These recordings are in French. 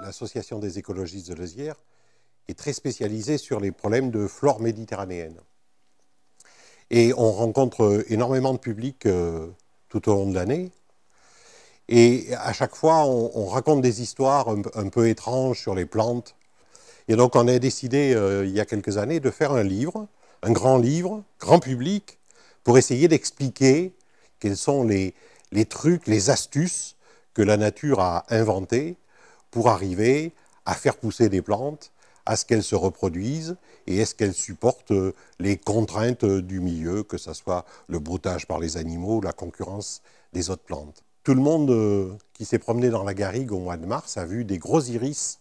l'association des écologistes de Lezière est très spécialisée sur les problèmes de flore méditerranéenne. Et on rencontre énormément de public euh, tout au long de l'année. Et à chaque fois, on, raconte des histoires un, peu étranges sur les plantes. Et donc, on a décidé, euh, il y a quelques années, de faire un livre, un grand livre, grand public, pour essayer d'expliquer quels sont les, trucs, les astuces que la nature a inventées pour arriver à faire pousser des plantes, à ce qu'elles se reproduisent et est-ce qu'elles supportent euh, les contraintes euh, du milieu, que ce soit le broutage par les animaux, la concurrence des autres plantes. Tout le monde euh, qui s'est promené dans la garrigue au mois de mars a vu des gros iris,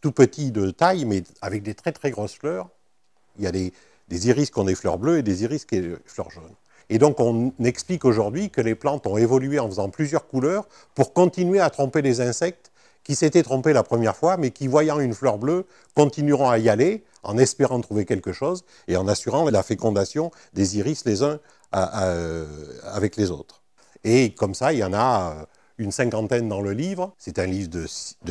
tout petits de taille, mais avec des très très grosses fleurs. Il y a des, iris qui ont des fleurs bleues et des iris qui ont des fleurs jaunes. Et donc on explique aujourd'hui que les plantes ont évolué en faisant plusieurs couleurs pour continuer à tromper les insectes qui s'étaient trompés la première fois, mais qui, voyant une fleur bleue, continueront à y aller en espérant trouver quelque chose et en assurant la fécondation des iris les uns euh, avec les autres. Et comme ça, il y en a euh, une cinquantaine dans le livre. C'est un livre de,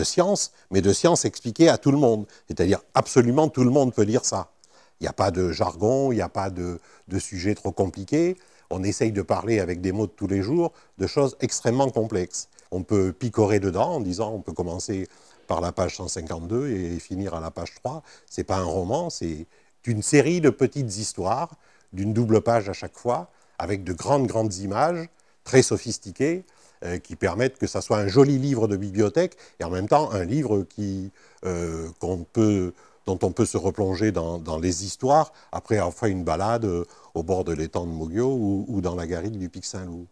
science, mais de science expliquée à tout le monde. C'est-à-dire absolument tout le monde peut lire ça. Il n'y a pas de jargon, il n'y a pas de, de sujet trop compliqué. On essaye de parler avec des mots de tous les jours de choses extrêmement complexes on peut picorer dedans en disant on peut commencer par la page 152 et finir à la page 3. C'est pas un roman, c'est une série de petites histoires d'une double page à chaque fois, avec de grandes, grandes images, très sophistiquées, euh, qui permettent que ça soit un joli livre de bibliothèque, et en même temps un livre qui, euh, dont on peut se replonger dans, les histoires après avoir fait une balade euh, au bord de l'étang de mogio ou, dans la garrigue du Pic Saint-Loup.